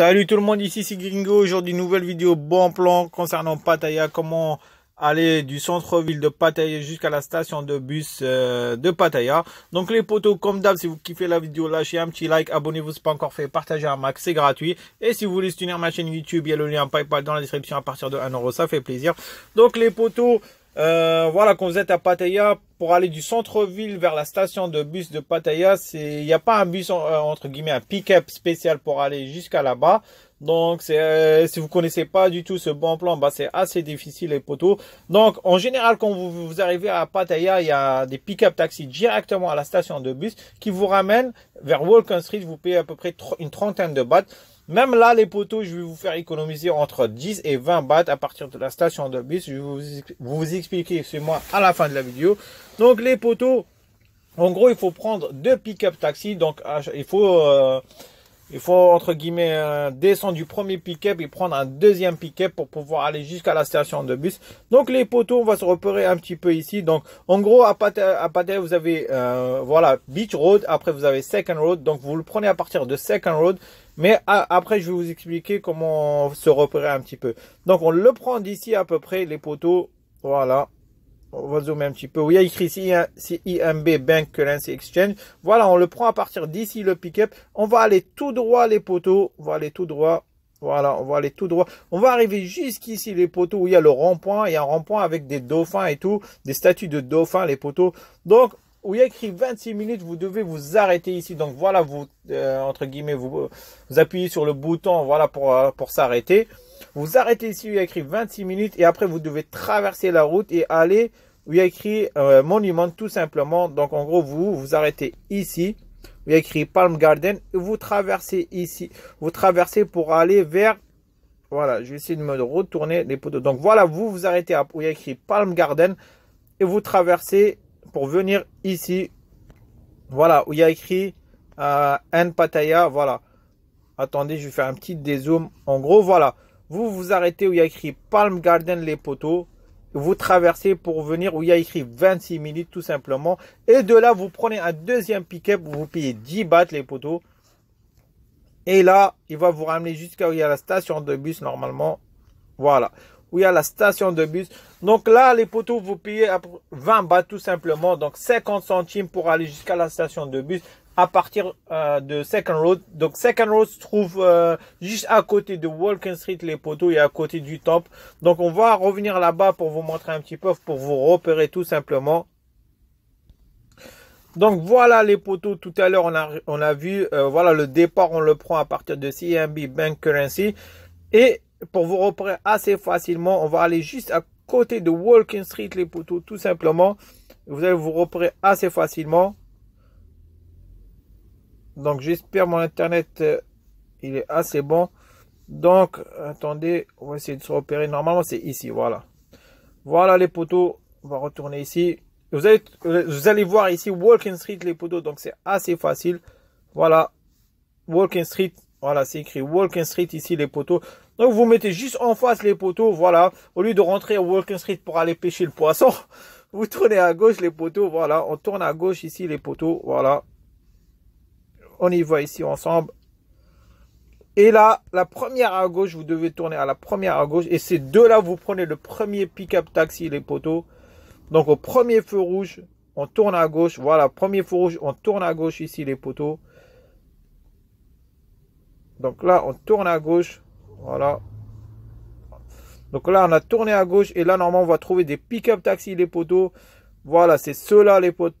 Salut tout le monde, ici c'est Gringo. Aujourd'hui, nouvelle vidéo bon plan concernant Pattaya. Comment aller du centre-ville de Pattaya jusqu'à la station de bus euh, de Pattaya. Donc les potos, comme d'hab, si vous kiffez la vidéo, lâchez un petit like, abonnez-vous si pas encore fait, partagez un max, c'est gratuit. Et si vous voulez soutenir ma chaîne YouTube, il y a le lien PayPal dans la description à partir de 1€, ça fait plaisir. Donc les potos, euh, voilà, quand vous êtes à Pattaya, pour aller du centre-ville vers la station de bus de Pattaya, il n'y a pas un bus, euh, entre guillemets, un pick-up spécial pour aller jusqu'à là-bas. Donc, euh, si vous connaissez pas du tout ce bon plan, bah, c'est assez difficile les poteaux. Donc, en général, quand vous, vous arrivez à Pattaya, il y a des pick-up taxis directement à la station de bus qui vous ramènent vers Walken Street. Vous payez à peu près une trentaine de bahts. Même là, les poteaux, je vais vous faire économiser entre 10 et 20 bahts à partir de la station de bus. Je vais vous, vous expliquer, c'est moi, à la fin de la vidéo. Donc, les poteaux, en gros, il faut prendre deux pick-up taxi. Donc, il faut... Euh, il faut, entre guillemets, descendre du premier pick-up et prendre un deuxième pick-up pour pouvoir aller jusqu'à la station de bus. Donc, les poteaux, on va se repérer un petit peu ici. Donc, en gros, à pater, à vous avez, euh, voilà, Beach Road. Après, vous avez Second Road. Donc, vous le prenez à partir de Second Road. Mais après, je vais vous expliquer comment se repérer un petit peu. Donc, on le prend d'ici à peu près, les poteaux. Voilà on va zoomer un petit peu. il y a écrit IMB Bank Currency Exchange. Voilà, on le prend à partir d'ici le pick-up. On va aller tout droit les poteaux. On va aller tout droit. Voilà, on va aller tout droit. On va arriver jusqu'ici les poteaux où il y a le rond-point. Il y a un rond-point avec des dauphins et tout, des statues de dauphins les poteaux. Donc où il y a écrit 26 minutes, vous devez vous arrêter ici. Donc voilà, vous euh, entre guillemets, vous, appuyez sur le bouton, voilà pour euh, pour s'arrêter. Vous arrêtez ici, il y a écrit 26 minutes et après vous devez traverser la route et aller où il y a écrit euh, Monument tout simplement. Donc en gros, vous vous arrêtez ici. Où il y a écrit Palm Garden. Et vous traversez ici. Vous traversez pour aller vers... Voilà, je vais essayer de me retourner les poteaux. Donc voilà, vous vous arrêtez à, où il y a écrit Palm Garden. Et vous traversez pour venir ici. Voilà, où il y a écrit euh, N Voilà. Attendez, je vais faire un petit dézoom. En gros, voilà vous vous arrêtez où il y a écrit Palm Garden les poteaux, vous traversez pour venir où il y a écrit 26 minutes tout simplement, et de là vous prenez un deuxième pick-up, vous payez 10 bahts les poteaux, et là il va vous ramener jusqu'à où il y a la station de bus normalement, voilà, où il y a la station de bus. Donc là les poteaux vous payez 20 bahts tout simplement, donc 50 centimes pour aller jusqu'à la station de bus, à partir euh, de Second Road. Donc Second Road se trouve euh, juste à côté de Walking Street, les poteaux, et à côté du Temple. Donc on va revenir là-bas pour vous montrer un petit peu, pour vous repérer tout simplement. Donc voilà les poteaux, tout à l'heure on a, on a vu, euh, voilà le départ, on le prend à partir de CMB Bank Currency. Et pour vous repérer assez facilement, on va aller juste à côté de Walking Street, les poteaux, tout simplement. Vous allez vous repérer assez facilement. Donc j'espère mon internet euh, il est assez bon. Donc attendez, on va essayer de se repérer. Normalement c'est ici, voilà. Voilà les poteaux. On va retourner ici. Vous allez, vous allez voir ici Walking Street les poteaux. Donc c'est assez facile. Voilà. Walking Street. Voilà, c'est écrit Walking Street ici les poteaux. Donc vous mettez juste en face les poteaux. Voilà. Au lieu de rentrer à Walking Street pour aller pêcher le poisson vous tournez à gauche les poteaux, voilà, on tourne à gauche ici les poteaux, voilà, on y voit ici ensemble. Et là, la première à gauche, vous devez tourner à la première à gauche. Et ces deux-là, vous prenez le premier pick-up taxi, les poteaux. Donc au premier feu rouge, on tourne à gauche. Voilà, premier feu rouge, on tourne à gauche ici, les poteaux. Donc là, on tourne à gauche. Voilà. Donc là, on a tourné à gauche. Et là, normalement, on va trouver des pick-up taxi, les poteaux. Voilà, c'est ceux-là, les poteaux.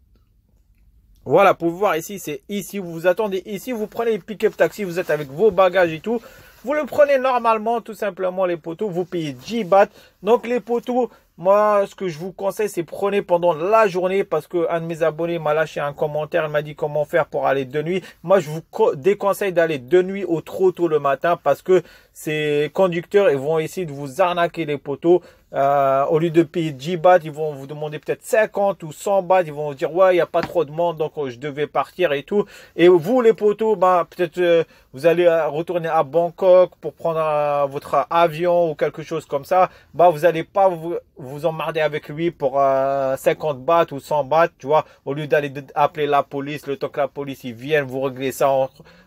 Voilà, pour voir ici, c'est ici, vous vous attendez ici, vous prenez le pick-up taxi, vous êtes avec vos bagages et tout. Vous le prenez normalement, tout simplement, les poteaux, vous payez 10 bahts. Donc, les poteaux, moi, ce que je vous conseille, c'est prenez pendant la journée parce que un de mes abonnés m'a lâché un commentaire. Il m'a dit comment faire pour aller de nuit. Moi, je vous déconseille d'aller de nuit au trop tôt le matin parce que ces conducteurs, ils vont essayer de vous arnaquer les poteaux. Euh, au lieu de payer 10 bahts, ils vont vous demander peut-être 50 ou 100 bahts. Ils vont vous dire, ouais, il n'y a pas trop de monde, donc euh, je devais partir et tout. Et vous, les poteaux, bah, peut-être euh, vous allez euh, retourner à Bangkok pour prendre votre avion ou quelque chose comme ça. Bah, vous n'allez pas vous, vous emmerder avec lui pour 50 bahts ou 100 bahts, tu vois. Au lieu d'aller appeler la police, le temps que la police, ils viennent vous régler ça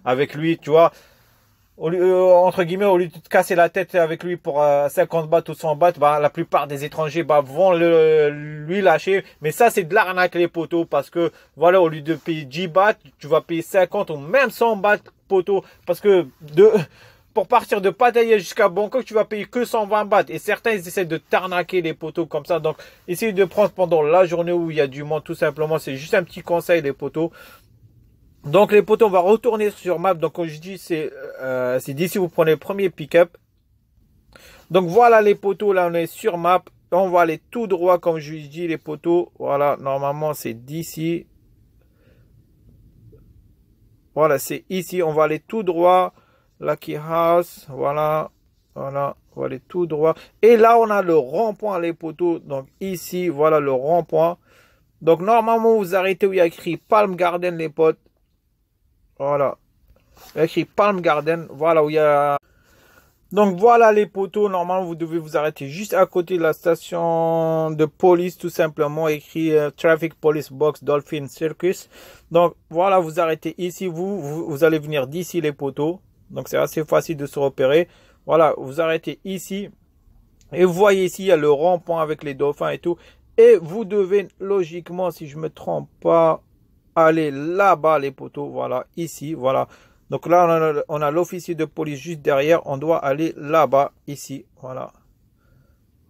avec lui, tu vois. Euh, entre guillemets, au lieu de te casser la tête avec lui pour 50 euh, bahts ou 100 bahts, bah, la plupart des étrangers bah, vont le, lui lâcher. Mais ça, c'est de l'arnaque, les poteaux, parce que, voilà, au lieu de payer 10 bahts, tu vas payer 50 ou même 100 bahts, poteaux, parce que de, pour partir de Pattaya jusqu'à Bangkok, tu vas payer que 120 bahts. Et certains, ils essaient de t'arnaquer les poteaux comme ça. Donc, essayez de prendre pendant la journée où il y a du monde, tout simplement. C'est juste un petit conseil, les poteaux. Donc les poteaux, on va retourner sur map. Donc comme je dis, c'est euh, d'ici vous prenez le premier pick-up. Donc voilà les poteaux, là on est sur map. On va aller tout droit comme je dis les poteaux. Voilà, normalement c'est d'ici. Voilà, c'est ici. On va aller tout droit. Lucky House. Voilà. Voilà. On va aller tout droit. Et là, on a le rond-point, les poteaux. Donc ici, voilà le rond-point. Donc normalement, vous arrêtez où il y a écrit Palm Garden, les potes. Voilà. Écrit Palm Garden. Voilà où il y a. Donc voilà les poteaux. Normalement, vous devez vous arrêter juste à côté de la station de police, tout simplement. Écrit euh, Traffic Police Box Dolphin Circus. Donc voilà, vous arrêtez ici. Vous, vous, allez venir d'ici les poteaux. Donc c'est assez facile de se repérer. Voilà, vous arrêtez ici. Et vous voyez ici, il y a le rond-point avec les dauphins et tout. Et vous devez, logiquement, si je me trompe pas, aller là-bas les poteaux, voilà, ici, voilà. Donc là, on a, l'officier de police juste derrière, on doit aller là-bas, ici, voilà.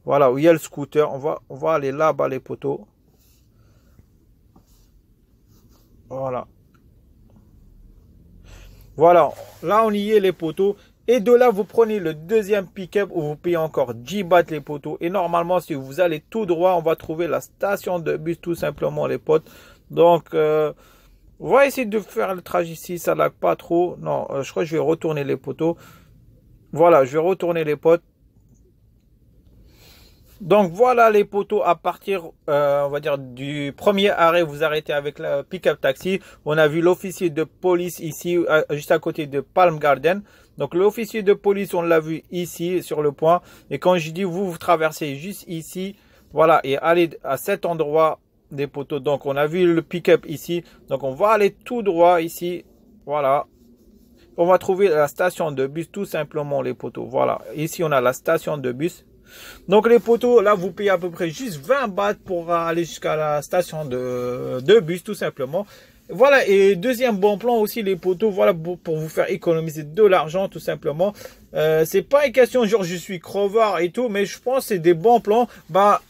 Voilà, où il y a le scooter, on va, on va aller là-bas les poteaux. Voilà. Voilà, là on y est les poteaux. Et de là, vous prenez le deuxième pick-up où vous payez encore 10 bahts les poteaux. Et normalement, si vous allez tout droit, on va trouver la station de bus tout simplement les potes. Donc, euh, on va essayer de faire le trajet ici. Ça lag pas trop. Non, euh, je crois que je vais retourner les poteaux. Voilà, je vais retourner les potes. Donc voilà les poteaux à partir, euh, on va dire, du premier arrêt, vous arrêtez avec le pick-up taxi. On a vu l'officier de police ici, juste à côté de Palm Garden. Donc l'officier de police, on l'a vu ici sur le point. Et quand je dis vous, vous traversez juste ici, voilà, et allez à cet endroit des poteaux. Donc on a vu le pick-up ici. Donc on va aller tout droit ici. Voilà. On va trouver la station de bus tout simplement les poteaux. Voilà. Ici on a la station de bus. Donc les poteaux, là vous payez à peu près juste 20 bahts pour aller jusqu'à la station de, bus tout simplement. Voilà, et deuxième bon plan aussi, les poteaux, voilà, pour, vous faire économiser de l'argent, tout simplement. Euh, c'est pas une question, genre, je suis crevard et tout, mais je pense c'est des bons plans. Bah,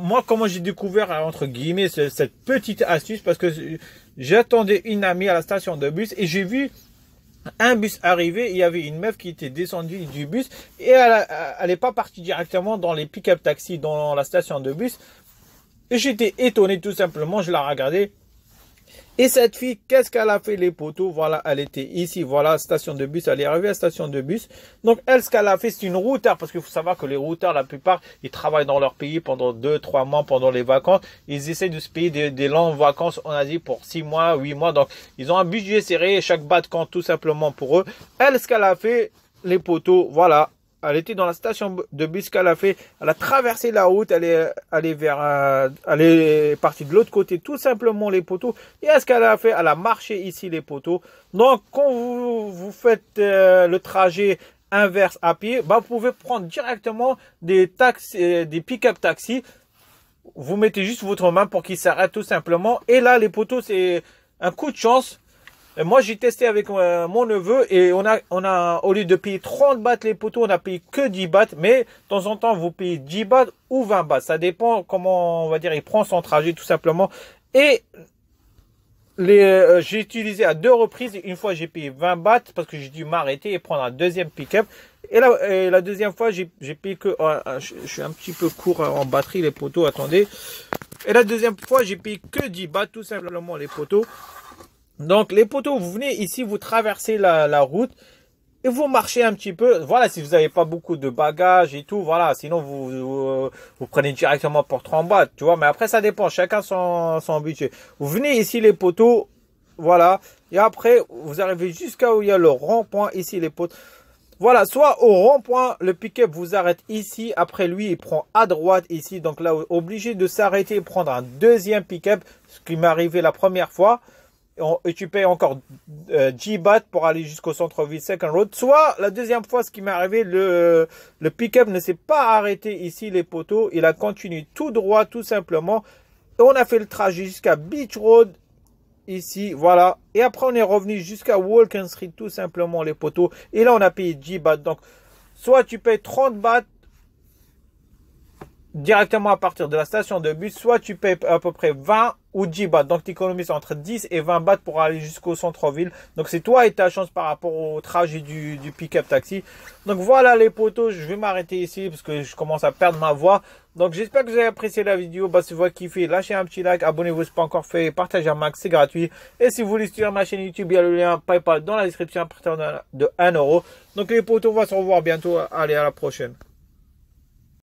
moi, comment j'ai découvert, euh, entre guillemets, cette petite astuce, parce que j'attendais une amie à la station de bus et j'ai vu un bus arriver. il y avait une meuf qui était descendue du bus et elle n'est pas partie directement dans les pick-up taxis, dans la station de bus. Et j'étais étonné tout simplement, je la regardais. Et cette fille, qu'est-ce qu'elle a fait les poteaux Voilà, elle était ici, voilà, station de bus, elle est arrivée à station de bus. Donc, elle, ce qu'elle a fait, c'est une routeur, parce qu'il faut savoir que les routeurs, la plupart, ils travaillent dans leur pays pendant 2-3 mois, pendant les vacances. Ils essaient de se payer des, longues vacances en Asie pour 6 mois, 8 mois. Donc, ils ont un budget serré, chaque bat compte tout simplement pour eux. Elle, ce qu'elle a fait, les poteaux, voilà, elle était dans la station de bus qu'elle a fait. Elle a traversé la route, elle est, euh, elle vers, euh, partie de l'autre côté, tout simplement les poteaux. Et ce qu'elle a fait, elle a marché ici les poteaux. Donc, quand vous, vous faites euh, le trajet inverse à pied, bah, vous pouvez prendre directement des taxis, des pick-up taxis. Vous mettez juste votre main pour qu'ils s'arrêtent tout simplement. Et là, les poteaux, c'est un coup de chance euh, moi, j'ai testé avec euh, mon neveu et on a, on a, au lieu de payer 30 bahts les poteaux, on a payé que 10 bahts. Mais de temps en temps, vous payez 10 bahts ou 20 bahts. Ça dépend comment, on va dire, il prend son trajet tout simplement. Et euh, j'ai utilisé à deux reprises. Une fois, j'ai payé 20 bahts parce que j'ai dû m'arrêter et prendre un deuxième pick-up. Et, la deuxième fois, j'ai payé que... Oh, je, suis un petit peu court en batterie, les poteaux, attendez. Et la deuxième fois, j'ai payé que 10 bahts, tout simplement, les poteaux. Donc les poteaux, vous venez ici, vous traversez la, route et vous marchez un petit peu. Voilà, si vous n'avez pas beaucoup de bagages et tout, voilà. Sinon, vous, vous, prenez directement pour Trembat, tu vois. Mais après, ça dépend. Chacun son, son budget. Vous venez ici, les poteaux. Voilà. Et après, vous arrivez jusqu'à où il y a le rond-point. Ici, les poteaux. Voilà, soit au rond-point, le pick-up vous arrête ici. Après lui, il prend à droite ici. Donc là, obligé de s'arrêter et prendre un deuxième pick-up. Ce qui m'est arrivé la première fois et tu payes encore 10 euh, bahts pour aller jusqu'au centre-ville Second Road. Soit la deuxième fois, ce qui m'est arrivé, le, le pick-up ne s'est pas arrêté ici, les poteaux. Il a continué tout droit, tout simplement. Et on a fait le trajet jusqu'à Beach Road, ici, voilà. Et après, on est revenu jusqu'à Walken Street, tout simplement, les poteaux. Et là, on a payé 10 bahts. Donc, soit tu payes 30 bahts directement à partir de la station de bus, soit tu payes à peu près 20 ou 10 bahts. Donc tu économises entre 10 et 20 bahts pour aller jusqu'au centre-ville. Donc c'est toi et ta chance par rapport au trajet du, du pick-up taxi. Donc voilà les potos, je vais m'arrêter ici parce que je commence à perdre ma voix. Donc j'espère que vous avez apprécié la vidéo. Bah, si vous avez kiffé, lâchez un petit like, abonnez-vous si pas encore fait, partagez un max, c'est gratuit. Et si vous voulez suivre ma chaîne YouTube, il y a le lien PayPal dans la description à partir de euro Donc les potos, on va se revoir bientôt. Allez, à la prochaine.